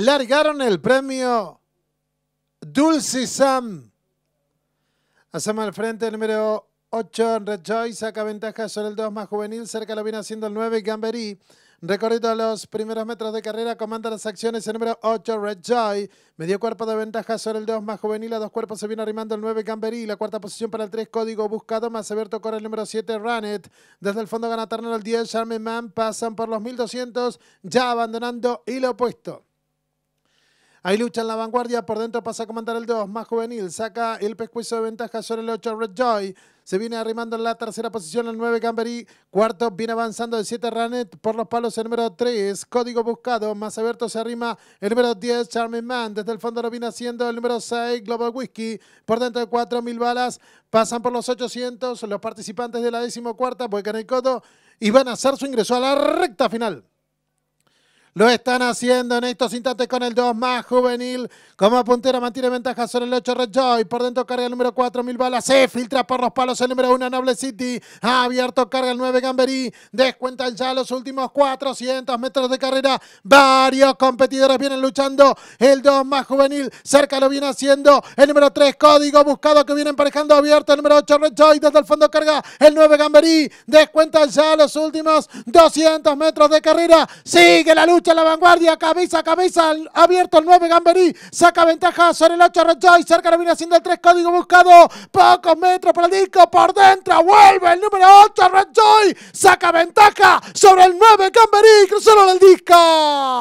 largaron el premio Dulce Sam. Hacemos el frente el número 8, Red Joy, saca ventaja sobre el 2 más juvenil, cerca lo viene haciendo el 9, Gamberi. Recorrido a los primeros metros de carrera, comanda las acciones el número 8, Red Joy. Medio cuerpo de ventaja sobre el 2, más juvenil. A dos cuerpos se viene arrimando el 9, Gamberi. La cuarta posición para el 3, Código Buscado. Más abierto corre el número 7, Ranet. Desde el fondo gana Turner el 10, Charme Man. Pasan por los 1200, ya abandonando hilo opuesto. Ahí lucha en la vanguardia, por dentro pasa a comandar el 2, más juvenil, saca el pescuezo de ventaja sobre el 8, Red Joy. Se viene arrimando en la tercera posición el 9 Gamberí. Cuarto viene avanzando de 7 Ranet por los palos el número 3. Código buscado. Más abierto se arrima el número 10 Charmin Man. Desde el fondo lo viene haciendo el número 6 Global Whiskey. Por dentro de 4000 balas. Pasan por los 800 los participantes de la decimocuarta. Vuelcan el codo y van a hacer su ingreso a la recta final. Lo están haciendo en estos instantes con el 2 más juvenil. Como puntera mantiene ventaja sobre el 8 Joy. Por dentro carga el número 4 Mil Balas. Se filtra por los palos el número 1 Noble City. abierto carga el 9 Gamberí. Descuentan ya los últimos 400 metros de carrera. Varios competidores vienen luchando. El 2 más juvenil cerca lo viene haciendo. El número 3 Código buscado que viene emparejando abierto. El número 8 Rejoy desde el fondo carga el 9 Gamberí. Descuentan ya los últimos 200 metros de carrera. Sigue la lucha lucha la vanguardia, cabeza a cabeza, abierto el 9 Gamberí, saca ventaja sobre el 8 Joy, cerca viene haciendo el 3 código buscado, pocos metros para el disco, por dentro, vuelve el número 8 Joy, saca ventaja sobre el 9 Gamberí, cruzaron el disco.